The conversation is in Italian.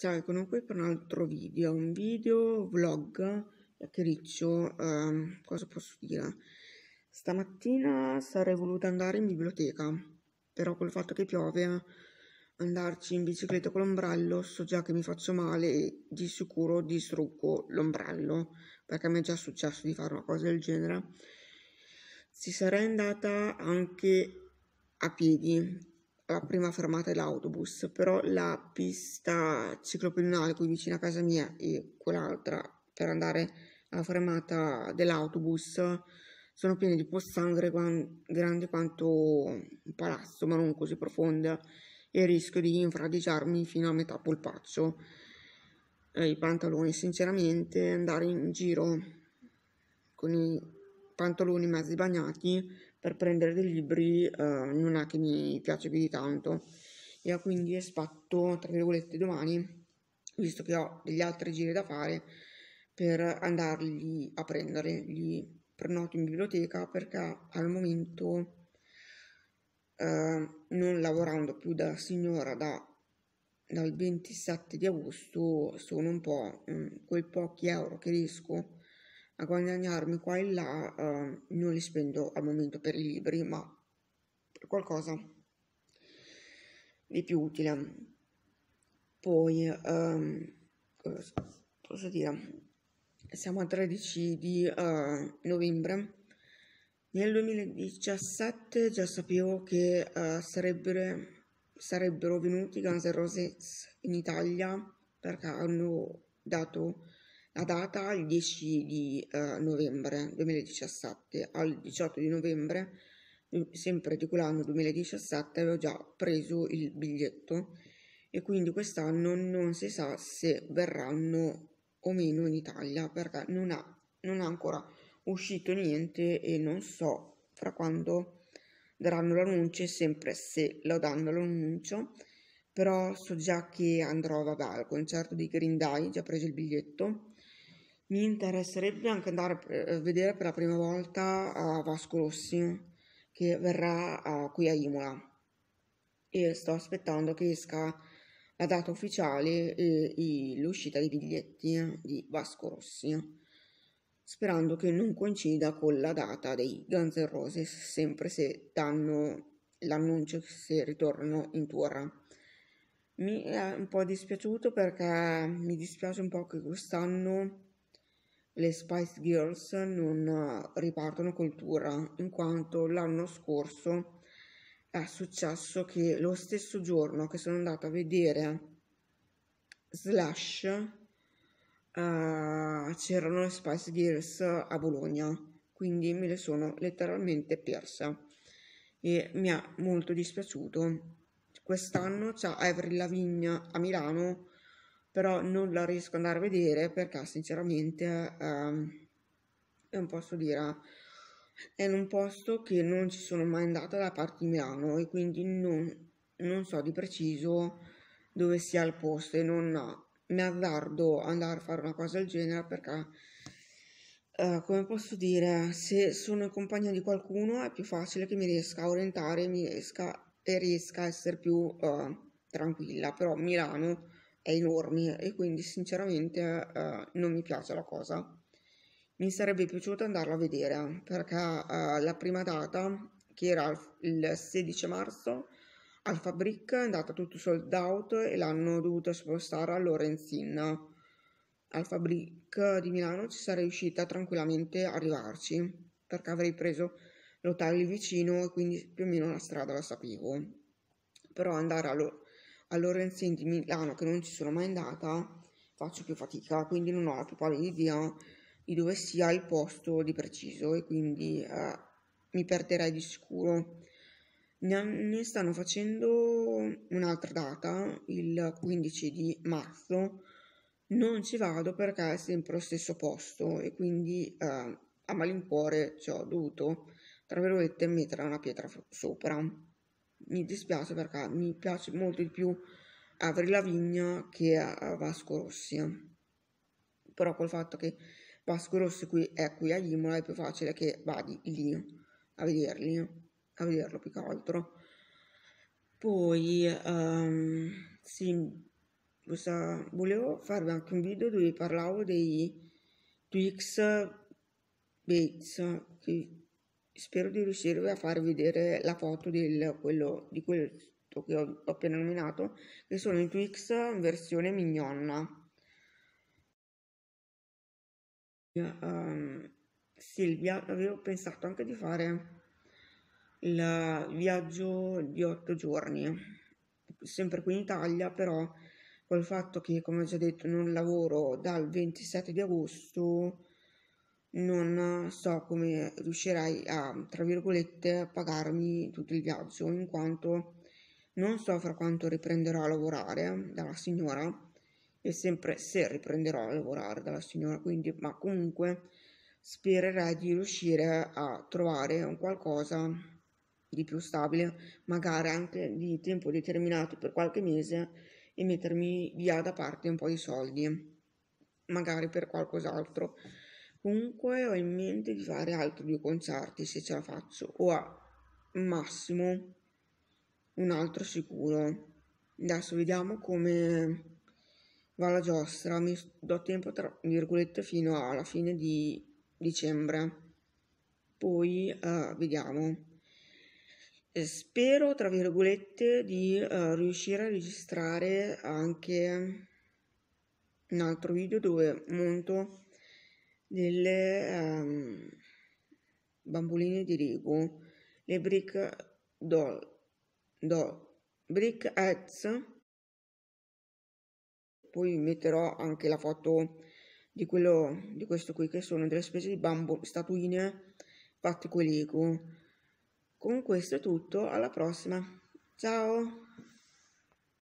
Ciao, eccono qui per un altro video, un video vlog, chiacchiericcio, ehm, cosa posso dire? Stamattina sarei voluta andare in biblioteca, però col fatto che piove, andarci in bicicletta con l'ombrello, so già che mi faccio male e di sicuro distruggo l'ombrello, perché mi è già successo di fare una cosa del genere. Ci sarei andata anche a piedi, la prima fermata dell'autobus, però la pista ciclopedonale qui vicino a casa mia e quell'altra per andare alla fermata dell'autobus sono piene di pozzanghere grandi quanto un palazzo, ma non così profonde, e rischio di infradigiarmi fino a metà polpaccio eh, i pantaloni. Sinceramente, andare in giro con i pantaloni mezzi bagnati per prendere dei libri eh, non è che mi piace più di tanto e ho quindi aspetto tra virgolette domani visto che ho degli altri giri da fare per andarli a prendere li prenoto in biblioteca perché al momento eh, non lavorando più da signora da, dal 27 di agosto sono un po' mh, mm, quei pochi euro che riesco a guadagnarmi qua e là eh, non li spendo al momento per i libri, ma per qualcosa di più utile. Poi, ehm, posso dire, siamo a 13 di eh, novembre. Nel 2017 già sapevo che eh, sarebbe, sarebbero venuti Guns N' Roses in Italia perché hanno dato a data il 10 di eh, novembre 2017 al 18 di novembre mm, sempre di quell'anno 2017 avevo già preso il biglietto e quindi quest'anno non si sa se verranno o meno in Italia perché non ha, non ha ancora uscito niente e non so fra quando daranno l'annuncio e sempre se lo danno l'annuncio però so già che andrò vabbè, al concerto di Green Day, già preso il biglietto mi interesserebbe anche andare a eh, vedere per la prima volta a Vasco Rossi, che verrà a, qui a Imola. E sto aspettando che esca la data ufficiale e, e l'uscita dei biglietti di Vasco Rossi, sperando che non coincida con la data dei Guns N' Roses, sempre se danno l'annuncio se ritorno in tour. Mi è un po' dispiaciuto perché mi dispiace un po' che quest'anno le Spice Girls non eh, ripartono col in quanto l'anno scorso è successo che lo stesso giorno che sono andata a vedere Slash uh, c'erano le Spice Girls a Bologna, quindi me le sono letteralmente perse e mi è molto dispiaciuto. Quest'anno c'è Avril Lavigne a Milano però non la riesco ad andare a vedere perché sinceramente ehm, è un posto di è in un posto che non ci sono mai andata da parte di Milano e quindi non, non so di preciso dove sia il posto e non mi azzardo andare a fare una cosa del genere perché eh, come posso dire se sono in compagnia di qualcuno è più facile che mi riesca a orientare mi riesca, e riesca a essere più eh, tranquilla però Milano è enorme e quindi sinceramente eh, non mi piace la cosa. Mi sarebbe piaciuto andarlo a vedere perché eh, la prima data, che era il 16 marzo, al Fabric è andata tutto sold out e l'hanno dovuta spostare a Lorenzin. Al Fabric di Milano ci sarei riuscita tranquillamente a arrivarci perché avrei preso l'hotel vicino e quindi più o meno la strada la sapevo. Però andare a Lorenzin a Lorenzini di Milano che non ci sono mai andata, faccio più fatica, quindi non ho la più pallida idea di dove sia il posto di preciso e quindi eh, mi perderei di sicuro. Ne, ne stanno facendo un'altra data, il 15 di marzo. Non ci vado perché è sempre lo stesso posto e quindi eh, a malincuore ci ho dovuto, tra virgolette, mettere una pietra sopra mi dispiace perché mi piace molto di più Avril Lavigne che a eh, Vasco Rossi. Eh. Però col fatto che Vasco Rossi qui è qui a Imola è più facile che vadi lì eh, a vederli, a vederlo più che altro. Poi, um, sì, questa, volevo farvi anche un video dove parlavo dei Twix Bates, che spero di riuscire a far vedere la foto di quello, di questo che ho, ho appena nominato, che sono i Twix in versione mignonna. Um, Silvia, avevo pensato anche di fare il viaggio di otto giorni, sempre qui in Italia, però col fatto che, come ho già detto, non lavoro dal 27 di agosto, non so come riuscirai a, tra virgolette, pagarmi tutto il viaggio, in quanto non so fra quanto riprenderò a lavorare dalla signora e sempre se riprenderò a lavorare dalla signora, quindi, ma comunque spererei di riuscire a trovare un qualcosa di più stabile, magari anche di tempo determinato per qualche mese e mettermi via da parte un po' di soldi, magari per qualcos'altro Comunque ho in mente di fare altri due concerti se ce la faccio, o a massimo un altro sicuro. Adesso vediamo come va la giostra. Mi do tempo tra virgolette fino alla fine di dicembre. Poi uh, vediamo. Spero, tra virgolette, di uh, riuscire a registrare anche un altro video dove monto delle um, ehm, bamboline di Rigu, le brick doll, doll brick heads, poi metterò anche la foto di quello di questo qui che sono delle specie di bamboline, statuine fatte con Lego. Con questo è tutto, alla prossima. Ciao!